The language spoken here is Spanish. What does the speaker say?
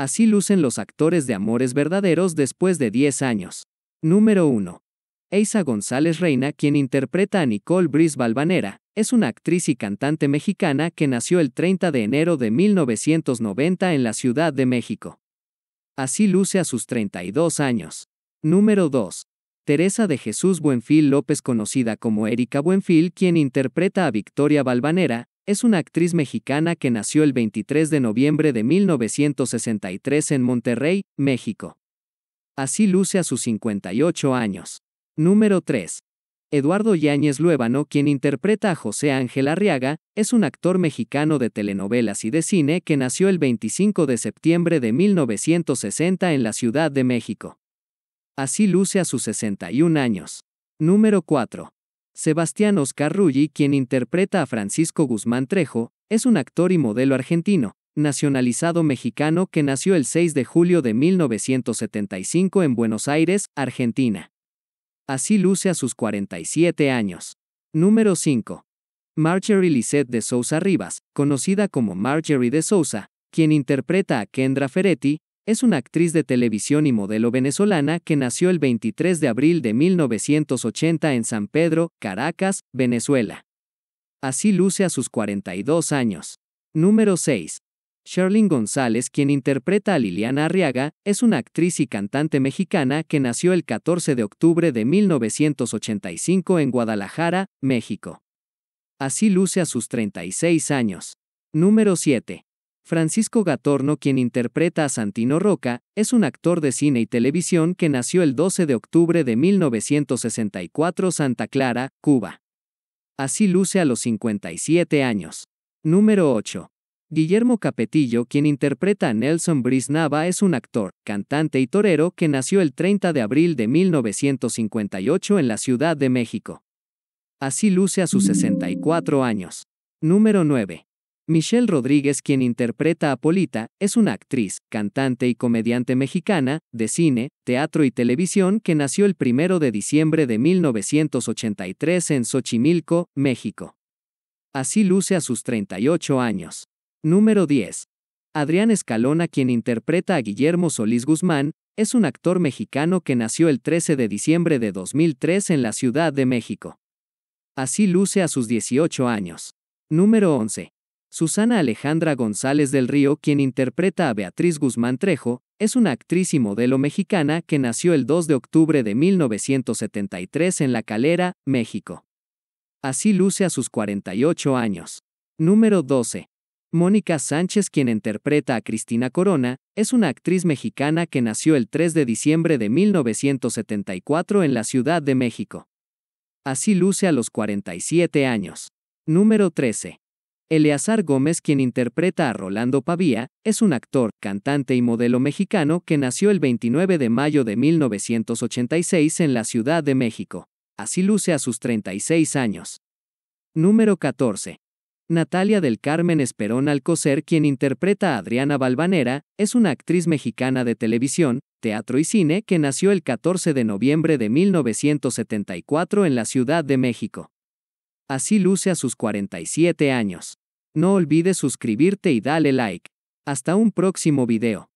Así lucen los actores de amores verdaderos después de 10 años. Número 1. Eisa González Reina, quien interpreta a Nicole Brice Balvanera, es una actriz y cantante mexicana que nació el 30 de enero de 1990 en la Ciudad de México. Así luce a sus 32 años. Número 2. Teresa de Jesús Buenfil López, conocida como Erika Buenfil, quien interpreta a Victoria Balvanera, es una actriz mexicana que nació el 23 de noviembre de 1963 en Monterrey, México. Así luce a sus 58 años. Número 3. Eduardo Yáñez Luébano, quien interpreta a José Ángel Arriaga, es un actor mexicano de telenovelas y de cine que nació el 25 de septiembre de 1960 en la Ciudad de México. Así luce a sus 61 años. Número 4. Sebastián Oscar Rulli, quien interpreta a Francisco Guzmán Trejo, es un actor y modelo argentino, nacionalizado mexicano que nació el 6 de julio de 1975 en Buenos Aires, Argentina. Así luce a sus 47 años. Número 5. Marjorie Lisette de Sousa Rivas, conocida como Marjorie de Sousa, quien interpreta a Kendra Ferretti, es una actriz de televisión y modelo venezolana que nació el 23 de abril de 1980 en San Pedro, Caracas, Venezuela. Así luce a sus 42 años. Número 6. Sherlyn González, quien interpreta a Liliana Arriaga, es una actriz y cantante mexicana que nació el 14 de octubre de 1985 en Guadalajara, México. Así luce a sus 36 años. Número 7. Francisco Gatorno, quien interpreta a Santino Roca, es un actor de cine y televisión que nació el 12 de octubre de 1964 Santa Clara, Cuba. Así luce a los 57 años. Número 8. Guillermo Capetillo, quien interpreta a Nelson Brisnava, es un actor, cantante y torero que nació el 30 de abril de 1958 en la Ciudad de México. Así luce a sus 64 años. Número 9. Michelle Rodríguez, quien interpreta a Polita, es una actriz, cantante y comediante mexicana, de cine, teatro y televisión que nació el 1 de diciembre de 1983 en Xochimilco, México. Así luce a sus 38 años. Número 10. Adrián Escalona, quien interpreta a Guillermo Solís Guzmán, es un actor mexicano que nació el 13 de diciembre de 2003 en la Ciudad de México. Así luce a sus 18 años. Número 11. Susana Alejandra González del Río, quien interpreta a Beatriz Guzmán Trejo, es una actriz y modelo mexicana que nació el 2 de octubre de 1973 en La Calera, México. Así luce a sus 48 años. Número 12. Mónica Sánchez, quien interpreta a Cristina Corona, es una actriz mexicana que nació el 3 de diciembre de 1974 en la Ciudad de México. Así luce a los 47 años. Número 13. Eleazar Gómez, quien interpreta a Rolando Pavía, es un actor, cantante y modelo mexicano que nació el 29 de mayo de 1986 en la Ciudad de México. Así luce a sus 36 años. Número 14. Natalia del Carmen Esperón Alcocer, quien interpreta a Adriana Balvanera, es una actriz mexicana de televisión, teatro y cine que nació el 14 de noviembre de 1974 en la Ciudad de México. Así luce a sus 47 años. No olvides suscribirte y dale like. Hasta un próximo video.